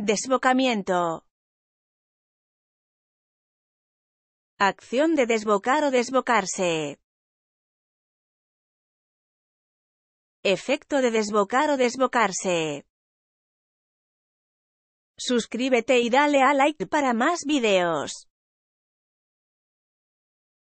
Desbocamiento. Acción de desbocar o desbocarse. Efecto de desbocar o desbocarse. Suscríbete y dale a like para más videos.